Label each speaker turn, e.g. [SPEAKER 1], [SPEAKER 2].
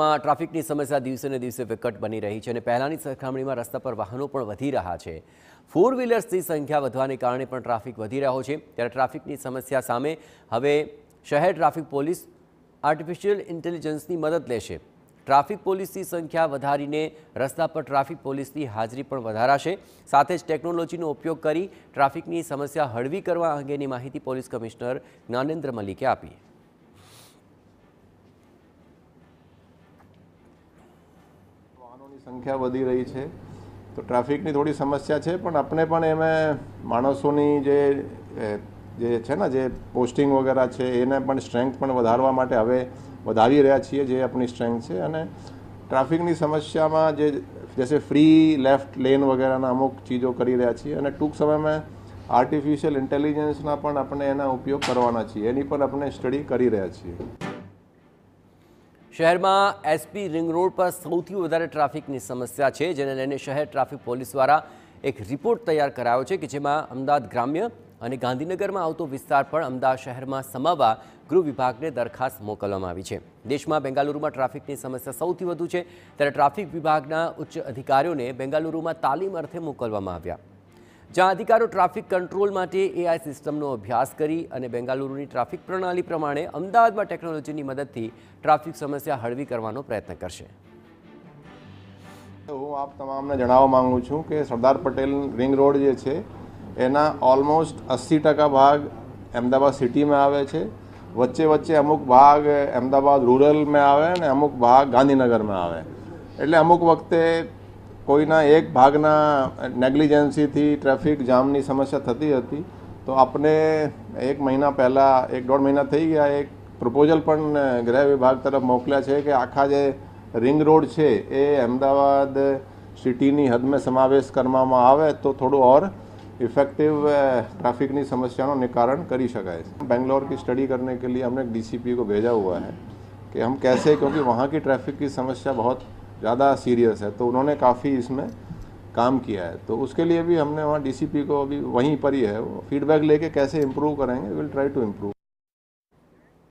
[SPEAKER 1] માં ટ્રાફિકની સમસ્યા દિવસેને દિવસે વિકટ બની રહી છે અને પહેલાની સરખામણીમાં રસ્તા પર વાહનો પણ વધી રહ્યા છે ફોર વ્હીલર્સની સંખ્યા વધવાને કારણે પણ ટ્રાફિક વધી રહ્યો છે ત્યારે ટ્રાફિકની સમસ્યા સામે હવે શહેર ટ્રાફિક પોલીસ આર્ટિફિશિયલ ઇન્ટેલિજન્સની મદદ લેશે ટ્રાફિક પોલીસની સંખ્યા વધારીને રસ્તા પર ટ્રાફિક પોલીસની હાજરી પણ વધારાશે સાથે જ ટેકનોલોજીનો ઉપયોગ કરી ટ્રાફિકની સમસ્યા હળવી કરવા અંગેની માહિતી પોલીસ કમિશનર જ્ઞાનેન્દ્ર મલિકે આપી વાહનોની સંખ્યા વધી રહી છે તો ટ્રાફિકની થોડી
[SPEAKER 2] સમસ્યા છે પણ આપણે પણ એમાં માણસોની જે જે છે ને જે પોસ્ટિંગ વગેરે છે એને પણ સ્ટ્રેન્થ પણ વધારવા માટે હવે વધારી રહ્યા છીએ જે આપણી સ્ટ્રેન્થ છે અને ટ્રાફિકની સમસ્યામાં જે જૈસે ફ્રી લેફ્ટ લેન વગેરેના અમુક ચીજો કરી રહ્યા છીએ અને ટૂંક સમયમાં આર્ટિફિશિયલ ઇન્ટેલિજન્સના પણ આપણે એના ઉપયોગ કરવાના છીએ એની પણ આપણે સ્ટડી કરી રહ્યા છીએ
[SPEAKER 1] શહેરમાં એસપી રિંગ રોડ પર સૌથી વધારે ટ્રાફિકની સમસ્યા છે જેને લઈને શહેર ટ્રાફિક પોલીસ દ્વારા એક રિપોર્ટ તૈયાર કરાયો છે કે જેમાં અમદાવાદ ગ્રામ્ય અને ગાંધીનગરમાં આવતો વિસ્તાર પણ અમદાવાદ શહેરમાં સમાવવા ગૃહ વિભાગને દરખાસ્ત મોકલવામાં આવી છે દેશમાં બેંગાલુરુમાં ટ્રાફિકની સમસ્યા સૌથી વધુ છે ત્યારે ટ્રાફિક વિભાગના ઉચ્ચ અધિકારીઓને બેંગાલુરુમાં તાલીમ અર્થે મોકલવામાં આવ્યા જ્યાં અધિકારો ટ્રાફિક કંટ્રોલ માટે એઆઈ સિસ્ટમનો અભ્યાસ કરી અને બેંગાલુરુની ટ્રાફિક પ્રણાલી પ્રમાણે અમદાવાદમાં ટેકનોલોજીની મદદથી ટ્રાફિક સમસ્યા હળવી કરવાનો પ્રયત્ન કરશે
[SPEAKER 2] હું આપ તમામને જણાવવા માગું છું કે સરદાર પટેલ રિંગ રોડ જે છે એના ઓલમોસ્ટ અસી ટકા ભાગ અમદાવાદ સિટીમાં આવે છે વચ્ચે વચ્ચે અમુક ભાગ અમદાવાદ રૂરલમાં આવે અને અમુક ભાગ ગાંધીનગરમાં આવે એટલે અમુક વખતે કોઈ ના એક ભાગ ના નેગ્લિજિયન્સી થી ટ્રાફિક જામ ની સમસ્યા થતી હતી તો આપણે એક મહિનો પહેલા 1.5 મહિના થઈ ગયા એક પ્રપોઝલ પણ ગ્રહ વિભાગ તરફ મોકલ્યા છે કે આખા જે રિંગ રોડ છે એ અમદાવાદ સિટી ની હદ મે સમાવેશ કરવામાં આવે તો થોડું ઓર ઇફેક્ટિવ ટ્રાફિક ની સમસ્યાનો નિરાકરણ કરી શકાય છે બેંગ્લોર કી સ્ટડી કરને કે લિયે આપણે ડીસીપી કો ભેજા ہوا હે કે હમ કેસે ક્યોકી વહા કી ટ્રાફિક કી સમસ્યા બહોત ज़्यादा सीरियस है तो उन्होंने काफ़ी इसमें काम किया है तो उसके लिए भी हमने वहाँ डीसीपी को अभी वहीं पर ही है वो फीडबैक लेके कैसे इम्प्रूव करेंगे विल ट्राई टू इम्प्रूव